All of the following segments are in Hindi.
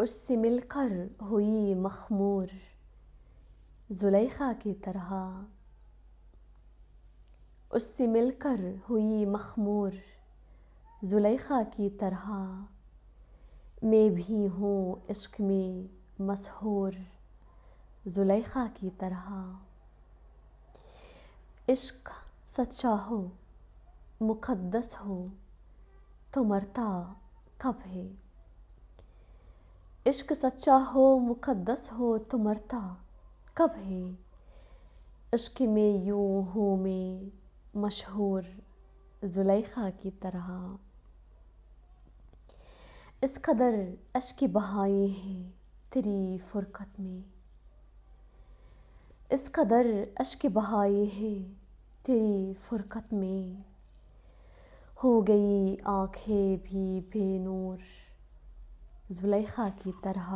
उससे मिलकर हुई मखमूर जुलेखा की तरह उससे मिलकर हुई मखमूर जुलेखा की तरह मैं भी हूँ इश्क में मशहूर जुलेखा की तरह इश्क सच्चा हो मुकद्दस हो तो मरता कब है इश्क सच्चा हो मुकद्दस हो तो मरता कब है इश्क में यूं हूँ मैं मशहूर जुलेखा की तरह इस कदर अश्क बहाए हैं तेरी फुरकत में इस कदर अश्क बहाए हैं तेरी फुरकत में हो गई आंखें भी बेनूर जुलेखा की तरह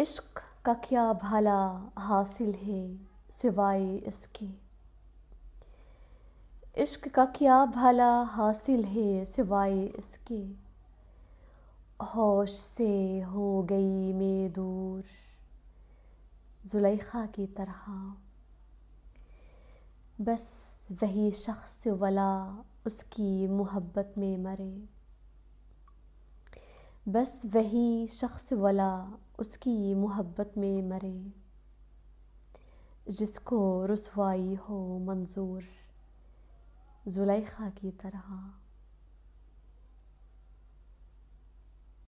इश्क का क्या भला हासिल है सिवाय इसके इश्क का क्या भला हासिल है सिवाय इसके होश से हो गई मैं दूर जुलेखा की तरह बस वही शख्स वाला उसकी मोहब्बत में मरे बस वही शख्स वाला उसकी मोहब्बत में मरे जिसको रसवाई हो मंजूर जुलेखा की तरह